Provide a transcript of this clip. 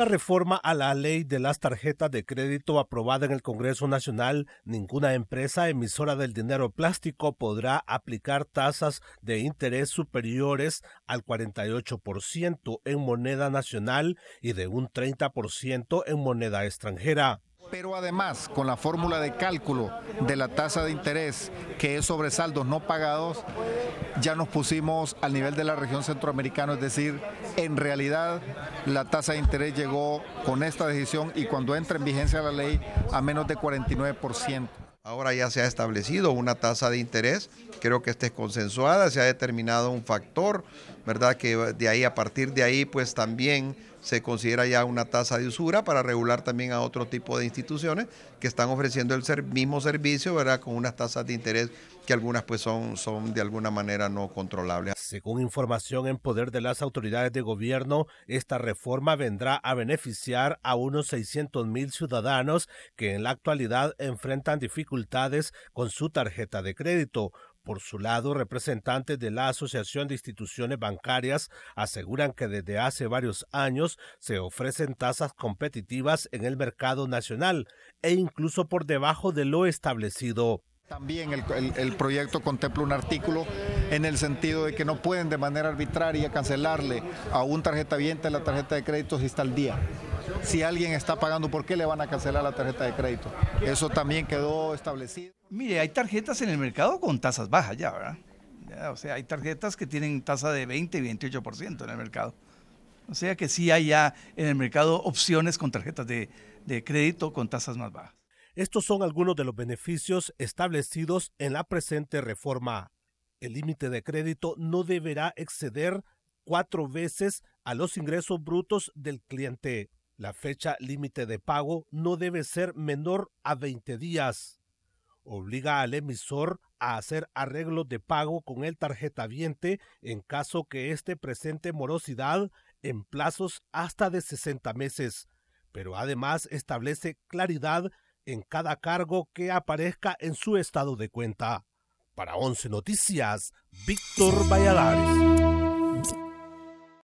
La reforma a la ley de las tarjetas de crédito aprobada en el Congreso Nacional, ninguna empresa emisora del dinero plástico podrá aplicar tasas de interés superiores al 48% en moneda nacional y de un 30% en moneda extranjera pero además con la fórmula de cálculo de la tasa de interés que es sobre saldos no pagados, ya nos pusimos al nivel de la región centroamericana, es decir, en realidad la tasa de interés llegó con esta decisión y cuando entra en vigencia la ley a menos de 49%. Ahora ya se ha establecido una tasa de interés, creo que esta es consensuada, se ha determinado un factor, ¿verdad? Que de ahí, a partir de ahí, pues también se considera ya una tasa de usura para regular también a otro tipo de instituciones que están ofreciendo el mismo servicio, ¿verdad? Con unas tasas de interés que algunas pues son, son de alguna manera no controlables. Según información en poder de las autoridades de gobierno, esta reforma vendrá a beneficiar a unos 600 mil ciudadanos que en la actualidad enfrentan dificultades con su tarjeta de crédito por su lado, representantes de la Asociación de Instituciones Bancarias aseguran que desde hace varios años se ofrecen tasas competitivas en el mercado nacional e incluso por debajo de lo establecido. También el, proyecto contempla un artículo en el sentido de que no pueden de manera arbitraria cancelarle a un tarjeta viente la tarjeta de crédito si está al día. Si alguien está pagando, ¿por qué le van a cancelar la tarjeta de crédito? Eso también quedó establecido. Mire, hay tarjetas en el mercado con tasas bajas ya, ¿verdad? o sea, hay tarjetas que tienen tasa de 20 y 28% en el mercado. O sea que sí hay ya en el mercado opciones con tarjetas de, de crédito con tasas más bajas. Estos son algunos de los beneficios establecidos en la presente reforma. El límite de crédito no deberá exceder cuatro veces a los ingresos brutos del cliente. La fecha límite de pago no debe ser menor a 20 días. Obliga al emisor a hacer arreglos de pago con el tarjeta viente en caso que éste presente morosidad en plazos hasta de 60 meses, pero además establece claridad en cada cargo que aparezca en su estado de cuenta. Para 11 Noticias, Víctor Valladares.